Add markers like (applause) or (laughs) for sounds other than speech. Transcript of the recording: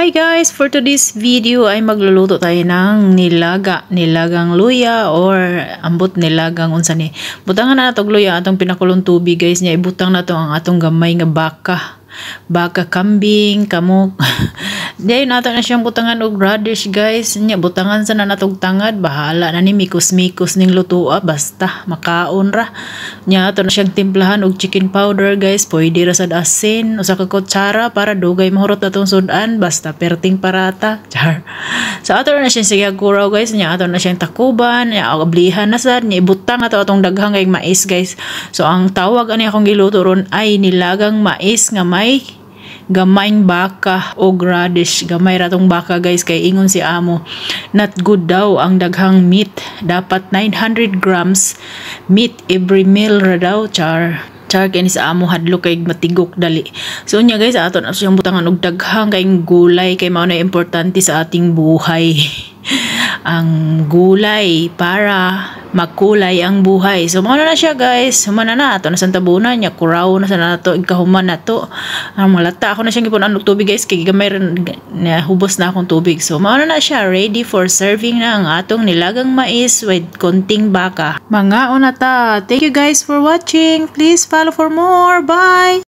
Hi guys! For today's video ay magluluto tayo ng nilaga. Nilagang luya or ambot nilagang unsa ni. Butangan na natog luya atong pinakulong tubig guys niya. Ibutang na to ang atong gamay nga baka. Baka kambing, kamok. (laughs) Diay nato na siyang butangan og radish guys. Nya butangan sa nanatog bahala na ni mikos-mikos ning lutua basta makaon ra. Nya ato na siyang timplahan og chicken powder guys. Pwede ra sad asin usa ka kutsara para dugay mahurot atong sudan basta perting parata. (laughs) Char. Sa ato na siyang sigag kuraw guys. Nya ato na siyang takuban, nya ablihan na sad nya butang ato atong daghang kay mais guys. So ang tawag ani akong giluto ron ay nilagang mais nga may gamayng baka o radish gamay ratong baka guys kay ingon si amo not good daw ang daghang meat dapat 900 grams meat every meal ra daw char char kay ni sa amo hadlo kay matigok dali so nya guys aton na siyang butangan og daghang kay gulay kay mao na importante sa ating buhay (laughs) ang gulay para magkulay ang buhay. So, muna na siya guys. Humana na. Ato na sa tabunan niya. Kuraw na sa nato. Ikahuman na to. Ang ah, malata. Ako na siyang ipunan ng tubig guys. Kaya may na, hubos na akong tubig. So, muna na siya. Ready for serving na ang atong nilagang mais with konting baka. Mga ta. Thank you guys for watching. Please follow for more. Bye!